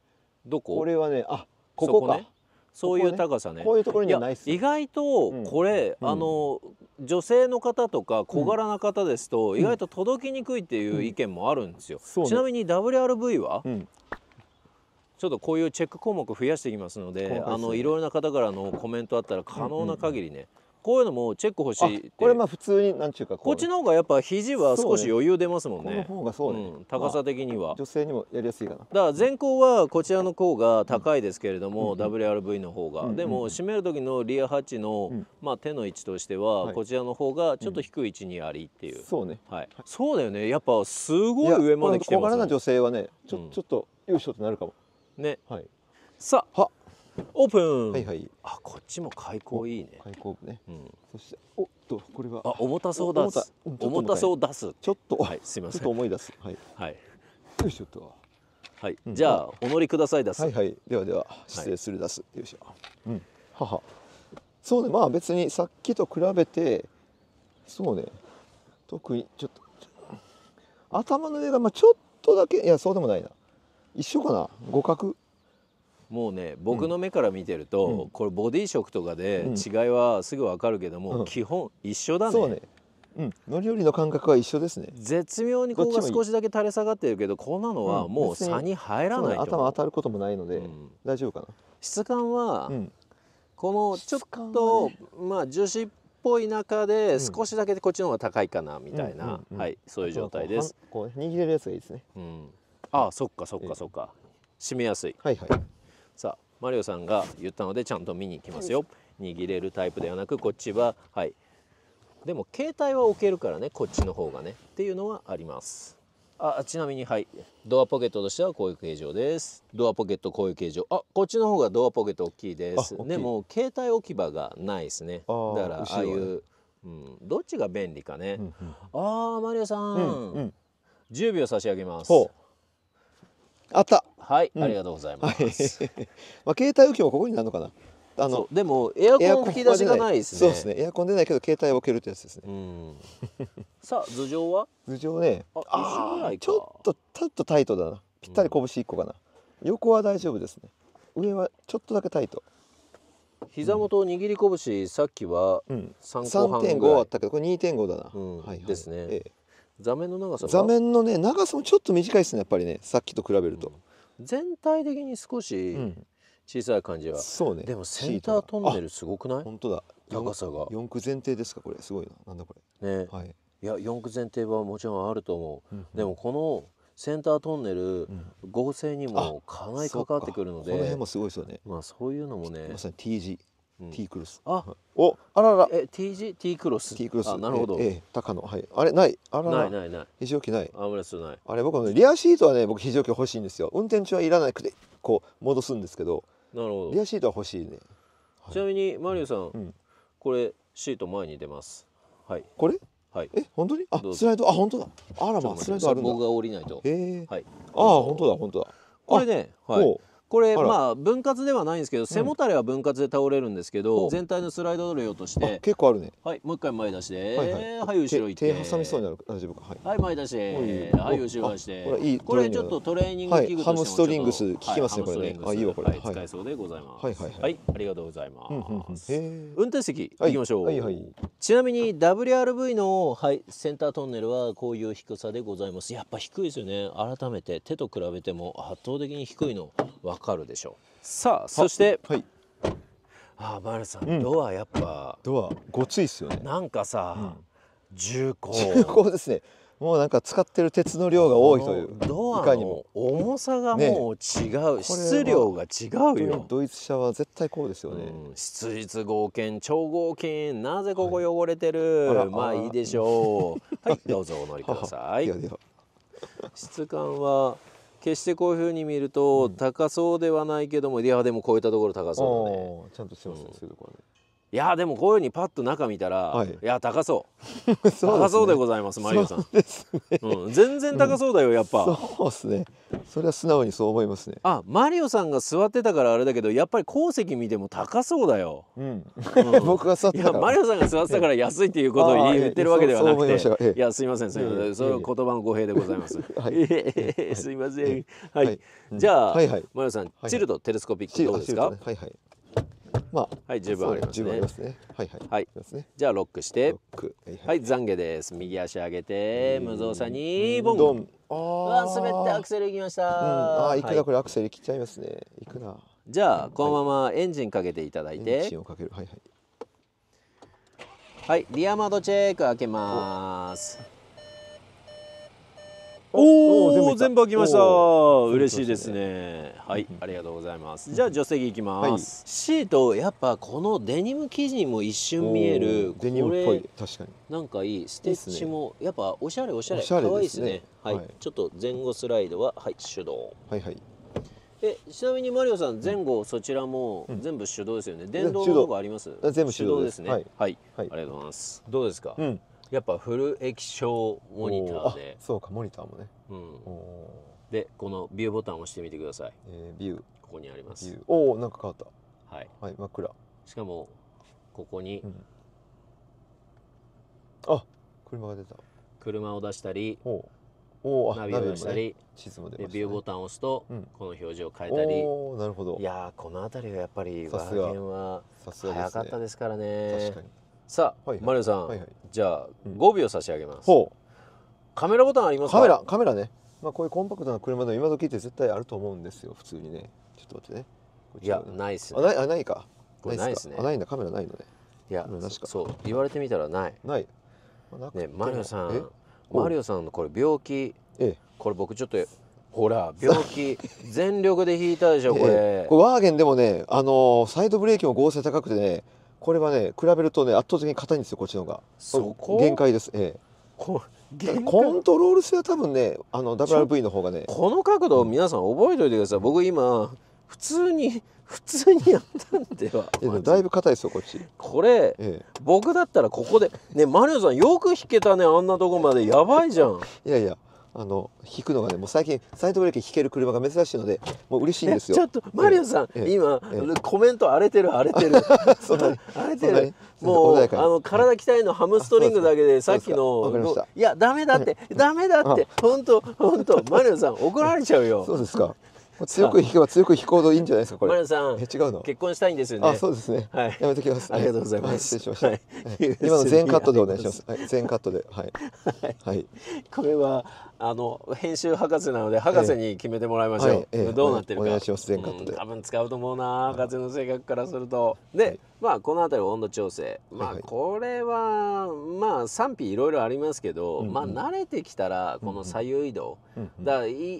どここれはねあここかこ、ね、そういう高さねこういうところにはないっす、ね、意外とこれ、うん、あの女性の方とか小柄な方ですと、意外と届きにくいっていう意見もあるんですよ、ね、ちなみに WRV は、ちょっとこういうチェック項目増やしていきますので、ね、あのいろいろな方からのコメントあったら可能な限りね、うんうんこういうのもチェック欲しいこれまあ普通になんちゅうかこっちの方がやっぱ肘は少し余裕出ますもんね、ね、この方がそうね、うん、高さ的には、まあ、女性にもやりやすいかなだから前後はこちらの甲が高いですけれども、うん、WRV の方が、うん、でも締める時のリアハッチの、まあ、手の位置としては、こちらの方がちょっと低い位置にありっていう、そうね、はい、そうだよねやっぱすごい上まで来てますね小柄な女性はねちょ,、ちょっとよいしょってなるかもね、はい、さあオープンはいはいあこっちも開口いいね開口ね、うん、そしておっとこれはあ重たそうだ。重た。重たそう出すちょっとはいすみませんちょっと思い出すはい、はい、よいしょっとはい、じゃあお乗りください出すはいはいではでは失礼する出す、よいしょうんはそうねまあ別にさっきと比べてそうね特にちょっと頭の上がまあちょっとだけいやそうでもないな一緒かな互角もうね僕の目から見てると、うんこれボディ色とかで違いはすぐ分かるけども、うん基本一緒だねそうねうんのりよりの感覚は一緒ですね絶妙にここが少しだけ垂れ下がってるけどこんなのはもう差に入らないと、頭当たることもないので、うん大丈夫かな質感は、うん、このちょっと、ねまあ樹脂っぽい中で少しだけこっちの方が高いかなみたいな、うんはいそういう状態です、こうこう握れるやつがいいですねうん、ああそっかそっかそっか、締めやすいはいはいマリオさんが言ったのでちゃんと見に行きますよ握れるタイプではなくこっちははいでも携帯は置けるからねこっちの方がねっていうのはありますあちなみにはいドアポケットとしてはこういう形状ですドアポケットこういう形状あこっちの方がドアポケット大きいですでも携帯置き場がないですねだからああいう、うん、どっちが便利かね、うんうん、ああマリオさん、うんうん、10秒差し上げますあったはい、うん、ありがとうございます、まあ携帯受けもここになるのかなあのでもエアコン吹き出しがないですねそうですねエアコン出ないけど携帯を置けるってやつですね さあ頭上は頭上ねあちょっとちょっとタイトだなぴったり拳一個かな、うん、横は大丈夫ですね上はちょっとだけタイト膝元を握り拳、うん、さっきは3個半ぐらい、点五あったけどこれ二点五だな、うんはいはい、ですね、ええ座面の長さ座面のね長さもちょっと短いですねやっぱりねさっきと比べると、うん、全体的に少し小さい感じは、うん、そうねでもセンタートンネルすごくない本当だ長さが四駆前提ですかこれすごいななんだこれね、はい、いや四駆前提はもちろんあると思う、うんうん、でもこのセンタートンネル、合成にもかなり関わってくるので、この辺もすごいですよねまあそういうのもねまさに T 字 T クロス。あ、お、あらら。え、T 字 T クロス。T クロス。なるほど。え高野はい。あれない。あらら。ないないない。非常機ない。アームレスない。あれ僕のリアシートはね、僕非常機欲しいんですよ。運転中はいらないくてこう戻すんですけど。なるほど。リアシートは欲しいね。ちなみにマリオさん、これシート前に出ます。はい。これ？はい。え、本当に？あ、スライド。あ、本当だ。あらま、スライドあるんだ。僕が降りないと。へえ。はい。あ、本当だ、本当だ。これね、はい。これまあ分割ではないんですけど背もたれは分割で倒れるんですけど、うん、全体のスライド量として結構あるねはいもう一回前出しではい、はいはい、後ろ行って手挟みそうになる大丈夫かはい、はい、前出しはい後ろ出してこれちょっとトレーニング器具ハムストリングス効きますねこれねあいいわこれ使えそうでございますはいはいありがとうございます運転席行きましょうちなみに WRV のはいセンタートンネルはこういう低さでございますやっぱ低いですよね改めて手と比べても圧倒的に低いの分かるでしょうさあそしてはいああマルさん、うん、ドアやっぱドアごついっすよねなんかさ、うん、重厚重厚ですねもうなんか使ってる鉄の量が多いというドアの重さがもう違う、ね、質量が違うよドイツ車は絶対こうですよね、うん、質実合憲超合金なぜここ汚れてる、はい、あまあいいでしょうはいどうぞお乗りくださいい いやや質感は決してこういうふうに見ると、高そうではないけどもいやでも超えたところ高そうだねちゃんとしてますん、そういうところねいやでもこういうふうにパッと中見たら、はい、いや高そう ね、高そうでございますマリオさん、ね、うん、全然高そうだよやっぱ、そうですねそれは素直にそう思いますねあマリオさんが座ってたからあれだけどやっぱり鉱石見ても高そうだよ、うん、僕が座ってたマリオさんが座ってたから安いっていうことを言ってるわけではなくて、ええ、いやすいませんすいません、ええ、それは言葉の語弊でございます、はい、えすいません、はい、はい、じゃあ、はいはい、マリオさんチルドテレスコピックどうですか、はいはいまあはい十分ありますね。すね。はいはい。はい。じゃあロックして。ロック。はい懺悔です。右足上げて無造作にボン。ドン。ああ滑ってアクセルいきました。ああいくらこれアクセル切っちゃいますね。行くな。じゃあこのままエンジンかけていただいて。エンジンをかける。はいはい。はいリア窓チェック開けます。おお全部開きました嬉しいですねはいありがとうございますじゃあ助手席いきます、シートやっぱこのデニム生地にも一瞬見えるデニムっぽい確かになんかいいステッチもやっぱおしゃれおしゃれ可愛いですねはい、ちょっと前後スライドははい手動はいはいえちなみにマリオさん前後そちらも全部手動ですよね、電動の方があります全部手動ですねはい、はいありがとうございますどうですか、うんやっぱフル液晶モニターでそうかモニターもね、うん、でこのビューボタンを押してみてください、えー、ビューここにありますおおなんか変わったはい、はい、真っ暗しかもここに、うん、あ車が出た車を出したりおおナビを出したり、ね、地図も出ま、ね、ビューボタンを押すと、うん、この表示を変えたりおなるほどいやこの辺りはやっぱりバーゲンは早かったですからね確かにさあ、はいはい、マリオさん、はいはい、じゃあ5秒差し上げます、うカメラボタンありますカメラカメラね、まあ、こういうコンパクトな車の今時って絶対あると思うんですよ普通にねちょっと待ってねいやないっす、ね、あないあないかないっすねあないんだカメラないのねいやそう言われてみたらないないねマリオさんマリオさんのこれ病気、ええ、これ僕ちょっとほら病気全力で引いたでしょ これ、ええ、これワーゲンでもねあのー、サイドブレーキも剛性高くてねこれはね比べるとね圧倒的に硬いんですよこっちの方がそこ限界です、ええ、こコントロール性は多分ねあの WRV の方がねこの角度皆さん覚えておいてください、うん、僕今普通に普通にやったんではだいぶ硬いですよこっちこれ、ええ、僕だったらここでねマリオさんよく弾けたねあんなとこまでやばいじゃんいやいやあの引くのがねもう最近サイドブレーキ引ける車が珍しいのでもう嬉しいんですよちょっとマリオさん、ええ、今、え、コメント荒れてる荒れてる 荒れてるもうあの体鍛えのハムストリングだけでさっきのいやダメだってダメだって本当本当マリオさん怒られちゃうよそうですか強く引けば強く引こうといいんじゃないですかこれ。マさん。え違うの。結婚したいんですよね。あそうですね。はい。やめときます。ありがとうございます。失礼しました。今の全カットでお願いします。はい全カットで。はい。はい。これはあの編集博士なので博士に決めてもらいましょう。どうなってるか。お願いします全カットで。多分使うと思うな博士の性格からすると。で。まあこの辺り温度調整、まあこれはまあ賛否いろいろありますけど、まあ慣れてきたらこの左右移動、だから一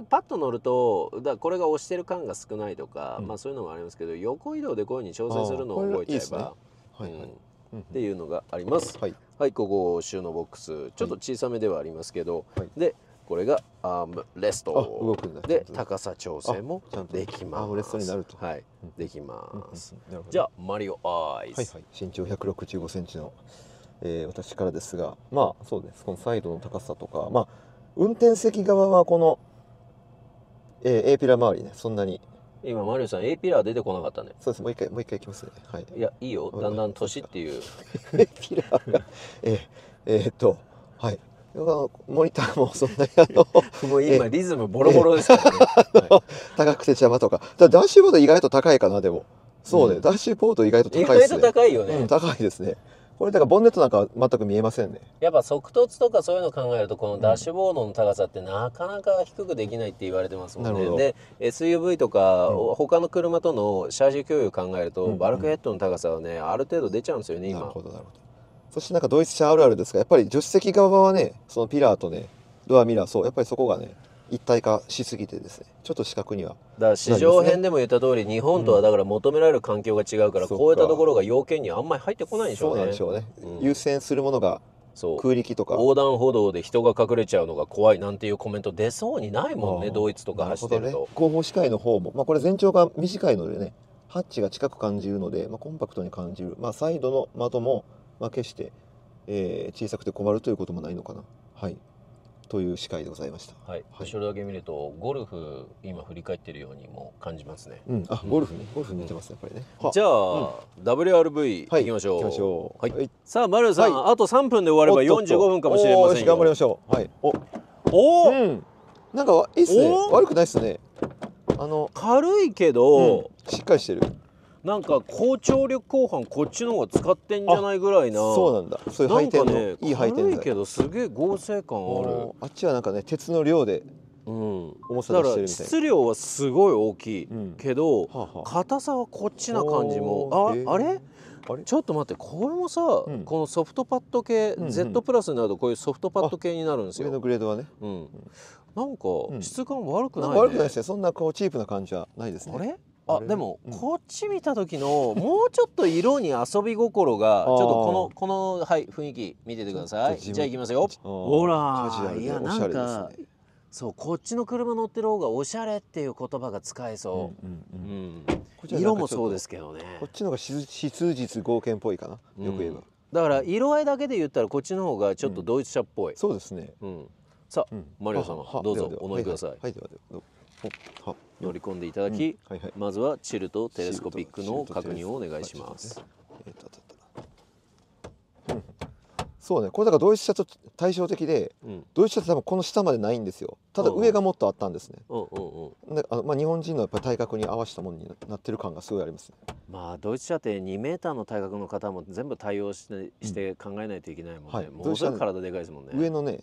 パッと乗るとだこれが押してる感が少ないとか、まあそういうのもありますけど横移動でこういうふうに調整するのを覚えちゃえば。っていうのがあります。はい、ここ収納ボックスちょっと小さめではありますけど、でこれがアームレストで高さ調整もできます。レストになると。はい、できます。じゃあマリオアイズ。はいはい、身長165センチの、えー、私からですが、まあそうです。このサイドの高さとか、まあ運転席側はこの、えー、A ピラ周りね、そんなに。今マリオさん A ピラー出てこなかったね。そうです。もう一回もう一回いきますね。はい。いやいいよ。だんだん年っていう。A ピラーがえー、えー、っとはいモニターもそんなにあの もう今リズムボロボロですからね、高くて邪魔とかだダッシュボード意外と高いかなでもそうね、うん、ダッシュボード意外と高いですね意外と高いよね、うん、高いですねこれだからボンネットなんか全く見えませんねやっぱ側突とかそういうの考えるとこのダッシュボードの高さってなかなか低くできないって言われてますもんね、うん、で SUV とか、他の車との車種共有考えると、バルクヘッドの高さはねある程度出ちゃうんですよね今なるほどなるほどそしてなんかドイツ車あるあるですがやっぱり助手席側はねそのピラーとねドアミラーそうやっぱりそこがね一体化しすぎてですねちょっと視覚には、ね、だから市場編でも言った通り日本とはだから求められる環境が違うから、うん、こういったところが要件にあんまり入ってこないんでしょうねそうなんでしょうね、うん、優先するものが空力とか横断歩道で人が隠れちゃうのが怖いなんていうコメント出そうにないもんね、ドイツとか走ってると、ね、後方視界の方も、まあ、これ全長が短いのでねハッチが近く感じるので、まあ、コンパクトに感じる、まあ、サイドの窓もまあ、決して、えー、小さくて困るということもないのかな。はいという司会でございました。はい。は後ろだけ見るとゴルフ今振り返ってるようにも感じますね。うん。あ、ゴルフね。ゴルフ似てますやっぱりね。じゃあ、WRV 行きましょう。はい。さあ丸ルさん、あと3分で終われば45分かもしれません頑張りましょう。はい。お。おうん、なんかいいっすね。悪くないっすね。あの軽いけど、しっかりしてる。なんか高張力後半こっちの方が使ってんじゃないぐらいなそうなんだそういう配点の、いい配点だいけどすげえ合成感あるあっちはなんかね鉄の量でうん、重さ出してるみたいな質量はすごい大きい、うん、けど、はあはあ、硬さはこっちな感じもああれちょっと待ってこれもさ、うん、このソフトパッド系、うんうん、Z プラスになるとこういうソフトパッド系になるんですよ上のグレードはね、うん、なんか質感悪くない、ね、悪くないですねそんなこうチープな感じはないですねあれあでも、こっち見た時のもうちょっと色に遊び心がちょっとこのこのはい雰囲気見ててくださいじゃあいきますよほらいやなんか、そうこっちの車乗ってる方がおしゃれっていう言葉が使えそう、色もそうですけどねこっちの方が質実合憲っぽいかなよく言えば、だから色合いだけで言ったらこっちの方がちょっとドイツ車っぽい、そうですね、さあ、マリオ様どうぞお乗りくださいはい、はではは乗り込んでいただき、はいはい、まずはチルとテレスコピックの確認をお願いします。えっとそうねこれだから同一車と対照的で、うん、同一車って多分この下までないんですよただ上がもっとあったんですね、うんうん、であのまあ、日本人のやっぱ体格に合わせたものになってる感がすごいあります、ね、まあ同一車って2メーターの体格の方も全部対応してして考えないといけないもんね、うんはい、ものすごい体でかいですもんね上のね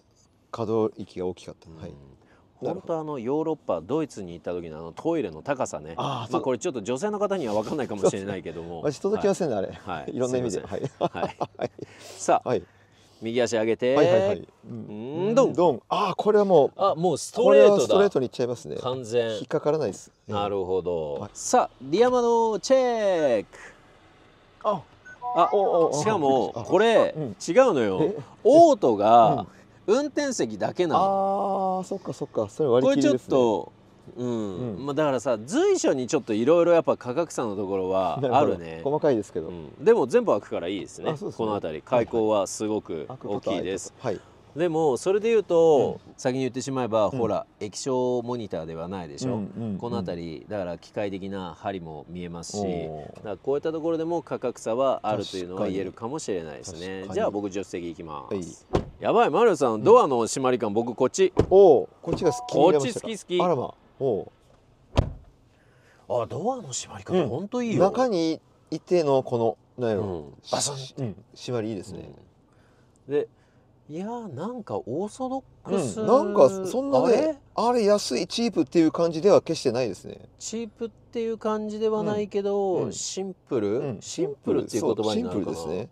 可動域が大きかった、はい本当あのヨーロッパドイツに行った時のあのトイレの高さねあまあこれちょっと女性の方には分かんないかもしれないけども私届きませんね、はい、あれ、はい、いろんな意味で、はい、はい、さあ、はい、右足上げてはいはいはいうんああこれはもうあもうストレートストレートにいっちゃいますね完全引っかからないです、なるほど、はい、さあリアマのチェックああおおしかもこれ違うのよオートが、うん運転席だけなのあそっかそっかそれ割り切りです、ね、これちょっとうん、うん、まあ、だからさ随所にちょっといろいろやっぱ価格差のところは あるね細かいですけど、うん、でも全部開くからいいですね、ね、この辺り開口はすごく大きいです、はい、はい、でもそれで言うと、うん、先に言ってしまえば、ほら液晶モニターではないでしょ、うんうん、この辺りだから機械的な針も見えますしだからこういったところでも価格差はあるというのは言えるかもしれないですねじゃあ僕助手席行きます、はいやばいマルさんドアの閉まり感、僕こっちおおこっちが好きこっち好き好きあらまおあドアの閉まりほ本当いいよ中にいてのこのなんやろ、うバサン、閉まりいいですね、でいやなんかオーソドックス、なんかそんなねあれ安いチープっていう感じでは決してないですねチープっていう感じではないけど、シンプル、シンプルっていう言葉になるかなシンプルですね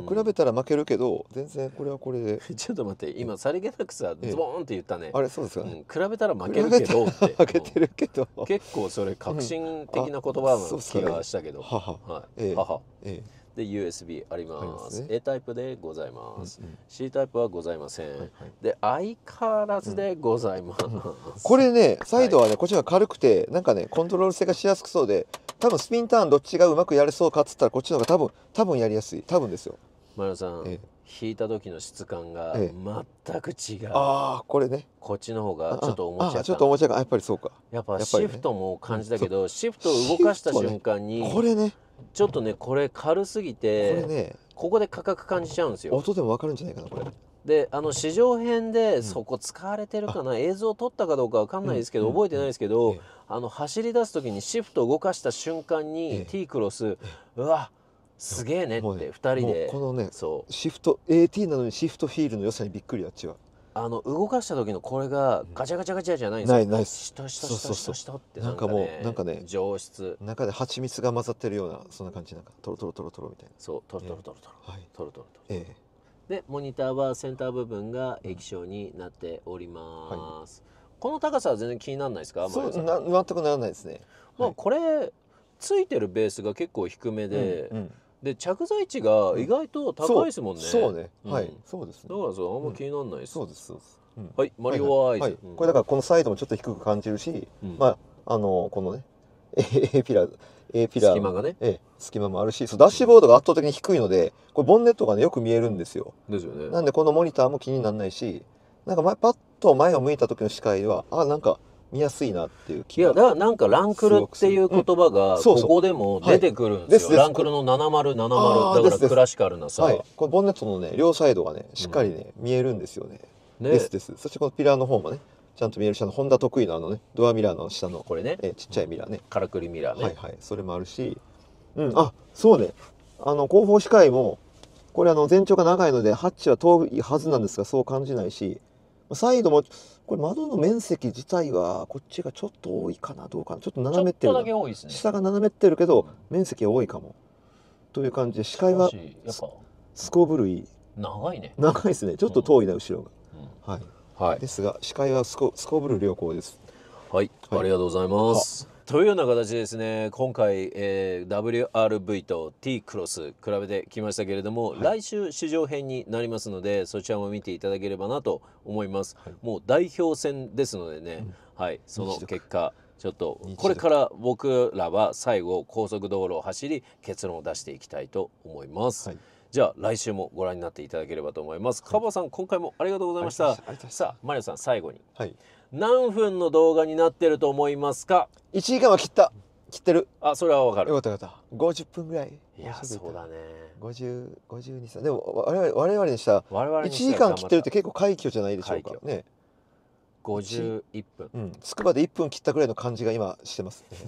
比べたら負けるけど全然これはこれで ちょっと待って今さりげなくさズボンって言ったね、あれそうですか、ねうん、比べたら負けるけどって負けてるけど、結構それ革新的な言葉の気がしたけど、うんね、はは、はい、ええ、ええで USB ありますす、ね、A タイプでございます、うんうん、C タイプはございません、はいはい、で相変わらずでございます、うんこれねサイドはね、はい、こっちが軽くてなんかねコントロール性がしやすくそうで多分スピンターンどっちがうまくやれそうかっつったらこっちの方が多分多分やりやすい多分ですよ前野さん、ええ、引いた時の質感が全く違う、ええ、ああこれねこっちの方がちょっとおもちゃちょっとおもちゃがやっぱりそうかやっぱシフトも感じたけど、ね、シフトを動かした瞬間に、ね、これねちょっとねこれ軽すぎてこれねここで価格感じちゃうんですよ音でも分かるんじゃないかなこれであの市場編でそこ使われてるかな、うん、映像を撮ったかどうか分かんないですけど、うん、覚えてないですけど、うん、あの走り出す時にシフトを動かした瞬間に、ええ、T クロス、ええ、うわすげえねって2人で、ね、このねシフト AT なのにシフトフィールの良さにびっくりあっちはあの動かした時のこれがガチャガチャガチャじゃないんですよないないっす下下そうそ下う下下ってなんかもうなんかね上質中で蜂蜜が混ざってるようなそんな感じなんかトロトロトロトロみたいな。そうトロトロトロトロはいトロトロトロええでモニターはセンター部分が液晶になっております、この高さは全然気にならないですかそうな全くならないですねまあ、これついてるベースが結構低めで、うんで着座位置が意外と高いですもんね、そうね、はい、そうです、ね、だからそうあんま気にならないです、そうですそうですはい、マリオアイズ、はいこれだからこのサイドもちょっと低く感じるし、まああのこのね A ピラー A ピラー隙間がね、ええ、隙間もあるしそうダッシュボードが圧倒的に低いのでこれボンネットがねよく見えるんですよですよねなんでこのモニターも気にならないしなんか前パッと前を向いた時の視界はあなんか見やすいなっていう気いやだなんかランクルっていう言葉がここでも出てくるんですよ、ランクルの7070だからクラシカルなさ、はい、こボンネットのね両サイドがねしっかりね、見えるんですよねねですですそしてこのピラーの方もねちゃんと見える下のホンダ得意のあのねドアミラーの下のこれねえちっちゃいミラーね、カラクリミラーねはいはいそれもあるしうんあそうねあの後方視界もこれあの全長が長いのでハッチは遠いはずなんですがそう感じないしサイドもこれ窓の面積自体はこっちがちょっと多いかなどうかなちょっと斜めってる、ね、下が斜めってるけど面積多いかもという感じで視界はすこぶるい長いね長いですねちょっと遠いな、後ろが、うん、はい、はい、ですが視界はすこすこぶる良好ですはい、はい、ありがとうございますというような形ですね今回、えー、WRV と T クロス比べてきましたけれども、はい、来週試乗編になりますのでそちらも見ていただければなと思います、はい、もう代表戦ですのでね、うん、はいその結果ちょっとこれから僕らは最後高速道路を走り結論を出していきたいと思います、はい、じゃあ来週もご覧になっていただければと思いますカバさん今回もありがとうございました、さあマリオさん最後に、何分の動画になってると思いますか1時間は切った切ってるあそれはわかるよかったよかった50分ぐらいいやそうだね5052歳でも我々我々にしたら1時間切ってるって結構快挙じゃないでしょうかね51分、うん、つくばで1分切ったぐらいの感じが今してます、ね、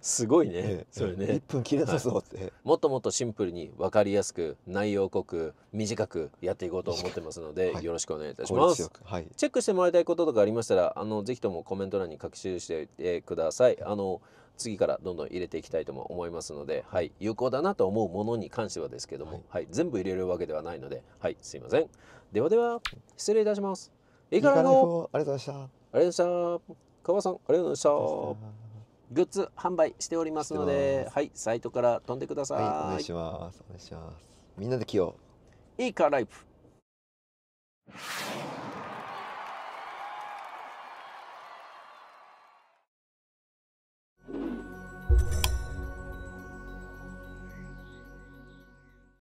すごいね、ええ、それね1分切れなそうって、はい、もっともっとシンプルに分かりやすく内容濃く短くやっていこうと思ってますので、はい、よろしくお願いいたします、はい、チェックしてもらいたいこととかありましたらあのぜひともコメント欄に書き記しておいてくださいあの次からどんどん入れていきたいとも思いますので、はい、有効だなと思うものに関してはですけども、はい、はい、全部入れるわけではないので、はい、すいません。ではでは、失礼いたします。エガラのありがとうございましたありがとうございました川さんありがとうございましたグッズ販売しておりますのではいサイトから飛んでください、はい、お願いしますお願いしますみんなで起用いいかライフ